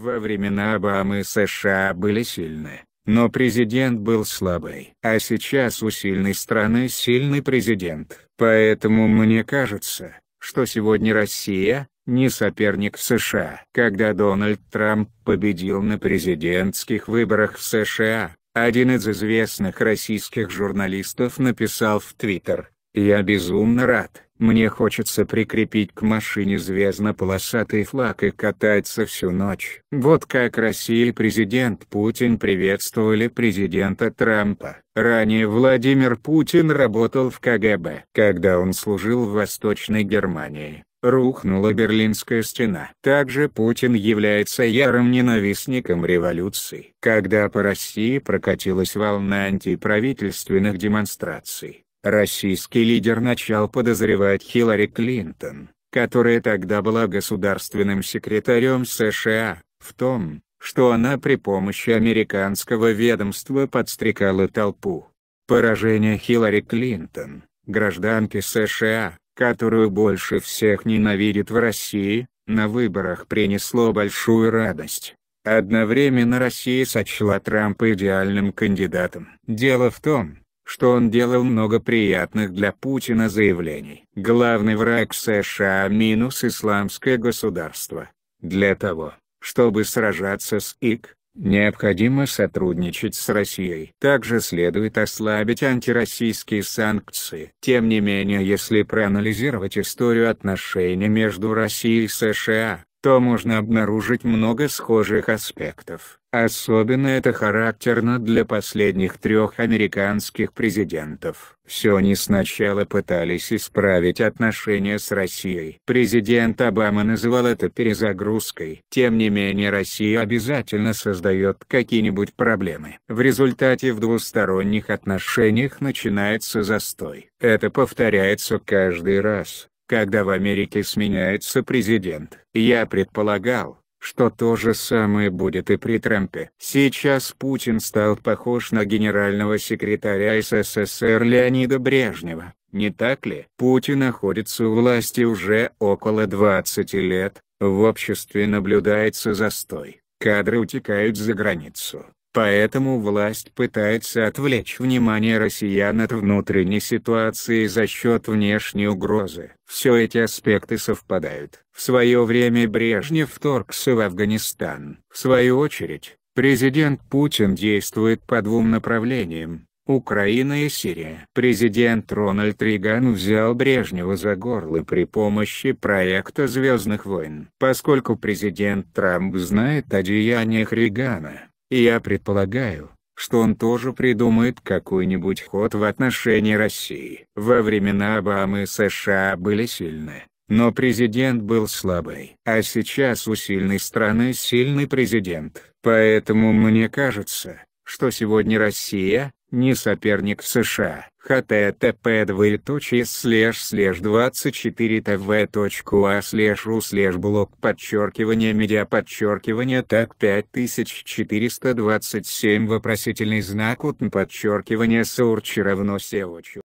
Во времена Обамы США были сильны, но президент был слабый. А сейчас у сильной страны сильный президент. Поэтому мне кажется, что сегодня Россия – не соперник в США. Когда Дональд Трамп победил на президентских выборах в США, один из известных российских журналистов написал в Твиттер «Я безумно рад» Мне хочется прикрепить к машине звездно-полосатый флаг и кататься всю ночь. Вот как Россия и президент Путин приветствовали президента Трампа. Ранее Владимир Путин работал в КГБ. Когда он служил в Восточной Германии, рухнула Берлинская стена. Также Путин является ярым ненавистником революции. Когда по России прокатилась волна антиправительственных демонстраций, Российский лидер начал подозревать Хиллари Клинтон, которая тогда была государственным секретарем США, в том, что она при помощи американского ведомства подстрекала толпу. Поражение Хиллари Клинтон, гражданки США, которую больше всех ненавидит в России, на выборах принесло большую радость. Одновременно Россия сочла Трампа идеальным кандидатом. Дело в том, что он делал много приятных для Путина заявлений. Главный враг США минус исламское государство. Для того, чтобы сражаться с ИК, необходимо сотрудничать с Россией. Также следует ослабить антироссийские санкции. Тем не менее если проанализировать историю отношений между Россией и США, то можно обнаружить много схожих аспектов. Особенно это характерно для последних трех американских президентов. Все они сначала пытались исправить отношения с Россией. Президент Обама называл это перезагрузкой. Тем не менее Россия обязательно создает какие-нибудь проблемы. В результате в двусторонних отношениях начинается застой. Это повторяется каждый раз когда в Америке сменяется президент. Я предполагал, что то же самое будет и при Трампе. Сейчас Путин стал похож на генерального секретаря СССР Леонида Брежнева, не так ли? Путин находится у власти уже около 20 лет, в обществе наблюдается застой, кадры утекают за границу. Поэтому власть пытается отвлечь внимание россиян от внутренней ситуации за счет внешней угрозы. Все эти аспекты совпадают. В свое время Брежнев вторгся в Афганистан. В свою очередь, президент Путин действует по двум направлениям. Украина и Сирия. Президент Рональд Рейган взял Брежнева за горло при помощи проекта «Звездных войн». Поскольку президент Трамп знает о деяниях Ригана и я предполагаю, что он тоже придумает какой-нибудь ход в отношении России. Во времена Обамы США были сильны, но президент был слабый. А сейчас у сильной страны сильный президент. Поэтому мне кажется, что сегодня Россия, не соперник США. http двоеточие слеж слеж 24 tv.ua слеж ру слеж блок подчеркивание медиа подчеркивание так 5427 вопросительный знак утн подчеркивание сурч равно сеочу.